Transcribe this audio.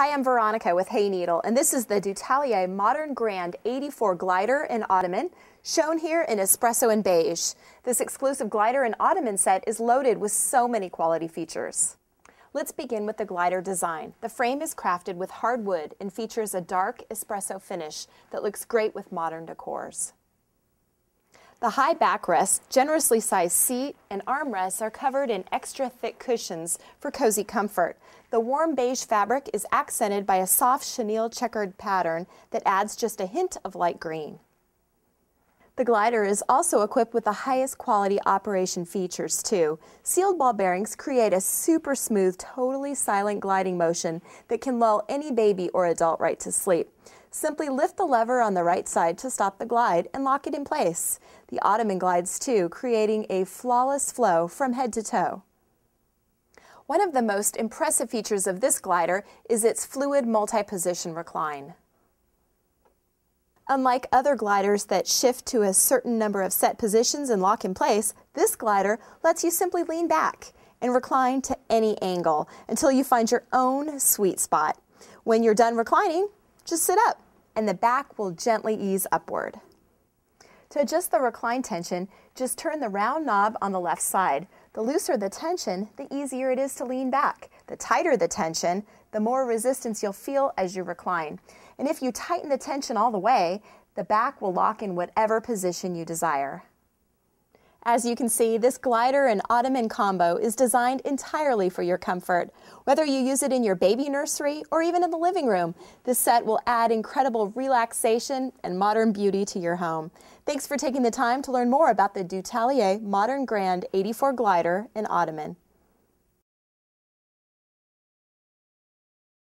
Hi, I'm Veronica with Hay Needle, and this is the Dutallier Modern Grand 84 glider and ottoman, shown here in espresso and beige. This exclusive glider and ottoman set is loaded with so many quality features. Let's begin with the glider design. The frame is crafted with hardwood and features a dark espresso finish that looks great with modern decors. The high backrest, generously sized seat, and armrests are covered in extra thick cushions for cozy comfort. The warm beige fabric is accented by a soft chenille checkered pattern that adds just a hint of light green. The glider is also equipped with the highest quality operation features, too. Sealed ball bearings create a super smooth, totally silent gliding motion that can lull any baby or adult right to sleep. Simply lift the lever on the right side to stop the glide and lock it in place. The Ottoman glides too, creating a flawless flow from head to toe. One of the most impressive features of this glider is its fluid multi-position recline. Unlike other gliders that shift to a certain number of set positions and lock in place, this glider lets you simply lean back and recline to any angle until you find your own sweet spot. When you're done reclining, just sit up and the back will gently ease upward. To adjust the recline tension, just turn the round knob on the left side. The looser the tension, the easier it is to lean back. The tighter the tension, the more resistance you'll feel as you recline. And if you tighten the tension all the way, the back will lock in whatever position you desire. As you can see, this glider and ottoman combo is designed entirely for your comfort. Whether you use it in your baby nursery or even in the living room, this set will add incredible relaxation and modern beauty to your home. Thanks for taking the time to learn more about the Dutalier Modern Grand 84 glider and ottoman.